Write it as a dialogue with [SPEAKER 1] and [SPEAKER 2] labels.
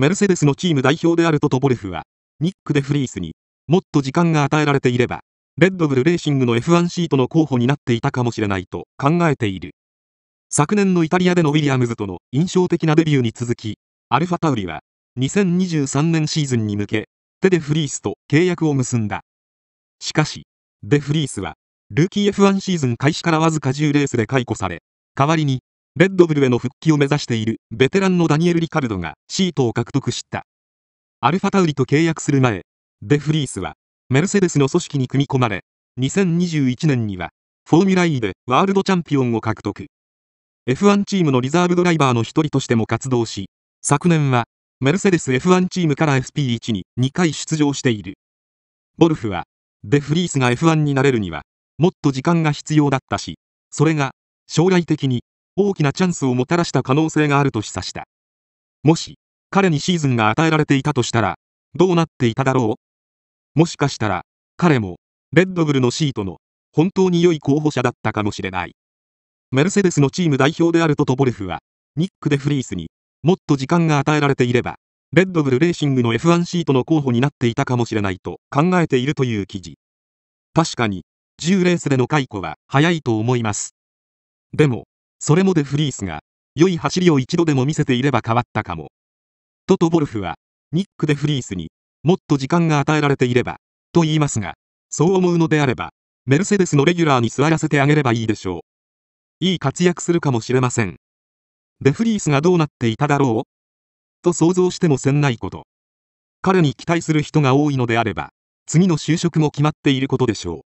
[SPEAKER 1] メルセデスのチーム代表であるトトボレフは、ニック・デフリースに、もっと時間が与えられていれば、レッドブルレーシングの F1 シートの候補になっていたかもしれないと考えている。昨年のイタリアでのウィリアムズとの印象的なデビューに続き、アルファタウリは、2023年シーズンに向け、テデフリースと契約を結んだ。しかし、デフリースは、ルーキー F1 シーズン開始からわずか10レースで解雇され、代わりに、レッドブルへの復帰を目指しているベテランのダニエル・リカルドがシートを獲得した。アルファタウリと契約する前、デフリースはメルセデスの組織に組み込まれ、2021年にはフォーミュラ E でワールドチャンピオンを獲得。F1 チームのリザーブドライバーの一人としても活動し、昨年はメルセデス F1 チームから FP1 に2回出場している。ボルフは、デフリースが F1 になれるには、もっと時間が必要だったし、それが将来的に大きなチャンスをもたらした可能性があると示唆した。もし、彼にシーズンが与えられていたとしたら、どうなっていただろうもしかしたら、彼も、レッドブルのシートの、本当に良い候補者だったかもしれない。メルセデスのチーム代表であるトトボルフは、ニック・デ・フリースに、もっと時間が与えられていれば、レッドブルレーシングの F1 シートの候補になっていたかもしれないと考えているという記事。確かに、10レースでの解雇は早いと思います。でも、それもデフリースが、良い走りを一度でも見せていれば変わったかも。トト・ボルフは、ニック・デフリースに、もっと時間が与えられていれば、と言いますが、そう思うのであれば、メルセデスのレギュラーに座らせてあげればいいでしょう。いい活躍するかもしれません。デフリースがどうなっていただろうと想像してもせんないこと。彼に期待する人が多いのであれば、次の就職も決まっていることでしょう。